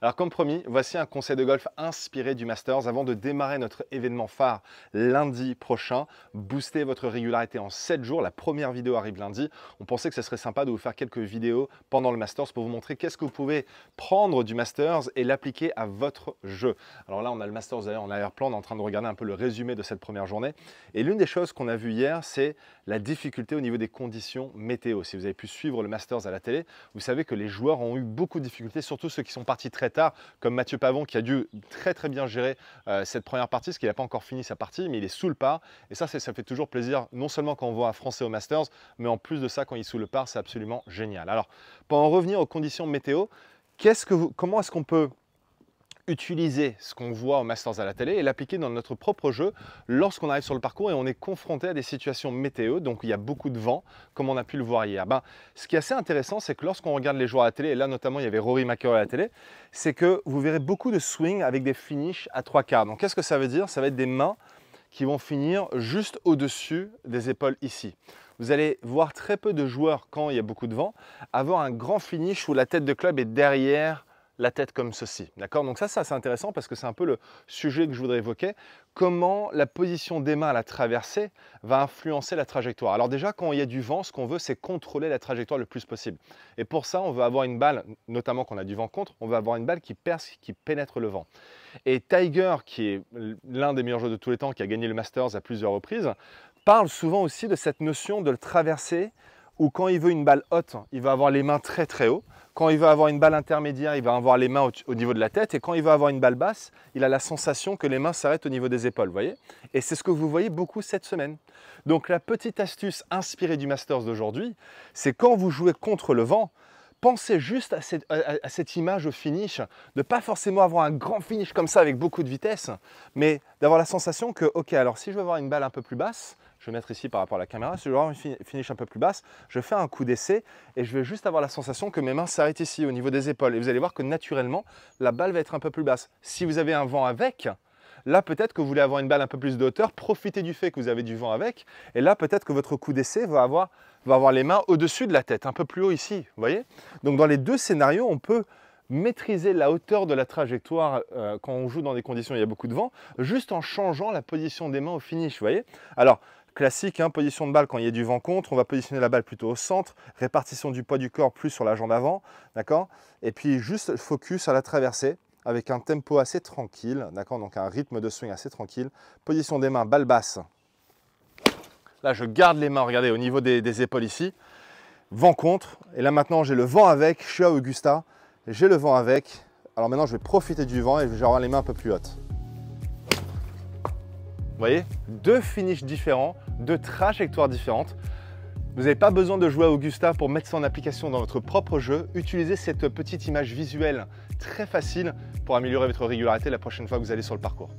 Alors comme promis, voici un conseil de golf inspiré du Masters avant de démarrer notre événement phare lundi prochain. Booster votre régularité en 7 jours. La première vidéo arrive lundi. On pensait que ce serait sympa de vous faire quelques vidéos pendant le Masters pour vous montrer qu'est-ce que vous pouvez prendre du Masters et l'appliquer à votre jeu. Alors là, on a le Masters d'ailleurs en arrière-plan, on est en train de regarder un peu le résumé de cette première journée. Et l'une des choses qu'on a vu hier, c'est la difficulté au niveau des conditions météo. Si vous avez pu suivre le Masters à la télé, vous savez que les joueurs ont eu beaucoup de difficultés, surtout ceux qui sont partis très tard, comme Mathieu Pavon qui a dû très très bien gérer euh, cette première partie, ce qu'il n'a pas encore fini sa partie, mais il est sous le pas Et ça, ça fait toujours plaisir, non seulement quand on voit un Français au Masters, mais en plus de ça, quand il sous le pas c'est absolument génial. Alors, pour en revenir aux conditions météo, qu'est-ce que vous, comment est-ce qu'on peut utiliser ce qu'on voit au masters à la télé et l'appliquer dans notre propre jeu lorsqu'on arrive sur le parcours et on est confronté à des situations météo, donc il y a beaucoup de vent, comme on a pu le voir hier. Ben, ce qui est assez intéressant, c'est que lorsqu'on regarde les joueurs à la télé, et là notamment il y avait Rory McIlroy à la télé, c'est que vous verrez beaucoup de swings avec des finishes à trois quarts. Donc qu'est-ce que ça veut dire Ça va être des mains qui vont finir juste au-dessus des épaules ici. Vous allez voir très peu de joueurs quand il y a beaucoup de vent avoir un grand finish où la tête de club est derrière la tête comme ceci. D'accord Donc ça, ça c'est intéressant parce que c'est un peu le sujet que je voudrais évoquer. Comment la position des mains à la traversée va influencer la trajectoire. Alors déjà, quand il y a du vent, ce qu'on veut, c'est contrôler la trajectoire le plus possible. Et pour ça, on veut avoir une balle, notamment quand on a du vent contre, on veut avoir une balle qui perce, qui pénètre le vent. Et Tiger, qui est l'un des meilleurs joueurs de tous les temps, qui a gagné le Masters à plusieurs reprises, parle souvent aussi de cette notion de le traverser où quand il veut une balle haute, il va avoir les mains très très haut. Quand il veut avoir une balle intermédiaire, il va avoir les mains au, niveau de la tête. Et quand il veut avoir une balle basse, il a la sensation que les mains s'arrêtent au niveau des épaules. voyez Et c'est ce que vous voyez beaucoup cette semaine. Donc la petite astuce inspirée du Masters d'aujourd'hui, c'est quand vous jouez contre le vent, pensez juste à cette, image au finish, de pas forcément avoir un grand finish comme ça avec beaucoup de vitesse, mais d'avoir la sensation que, ok, alors si je veux avoir une balle un peu plus basse, je vais mettre ici par rapport à la caméra, si je vais avoir une finish un peu plus basse, je fais un coup d'essai et je vais juste avoir la sensation que mes mains s'arrêtent ici au niveau des épaules. Et vous allez voir que naturellement, la balle va être un peu plus basse. Si vous avez un vent avec, Là, peut-être que vous voulez avoir une balle un peu plus de hauteur, profitez du fait que vous avez du vent avec. Et là, peut-être que votre coup d'essai va avoir, va avoir les mains au-dessus de la tête, un peu plus haut ici, vous voyez Donc, dans les deux scénarios, on peut maîtriser la hauteur de la trajectoire euh, quand on joue dans des conditions où il y a beaucoup de vent, juste en changeant la position des mains au finish, vous voyez Alors, classique, hein, position de balle quand il y a du vent contre, on va positionner la balle plutôt au centre, répartition du poids du corps plus sur la jambe avant, d'accord Et puis juste focus à la traversée avec un tempo assez tranquille, d'accord Donc un rythme de swing assez tranquille. Position des mains, balle basse. Là, je garde les mains, regardez, au niveau des, des épaules ici. Vent contre. Et là, maintenant, j'ai le vent avec. Je suis à Augusta. J'ai le vent avec. Alors maintenant, je vais profiter du vent et je vais avoir les mains un peu plus hautes. Vous voyez Deux finishes différents, deux trajectoires différentes. Vous n'avez pas besoin de jouer à Augusta pour mettre ça en application dans votre propre jeu. Utilisez cette petite image visuelle très facile pour améliorer votre régularité la prochaine fois que vous allez sur le parcours.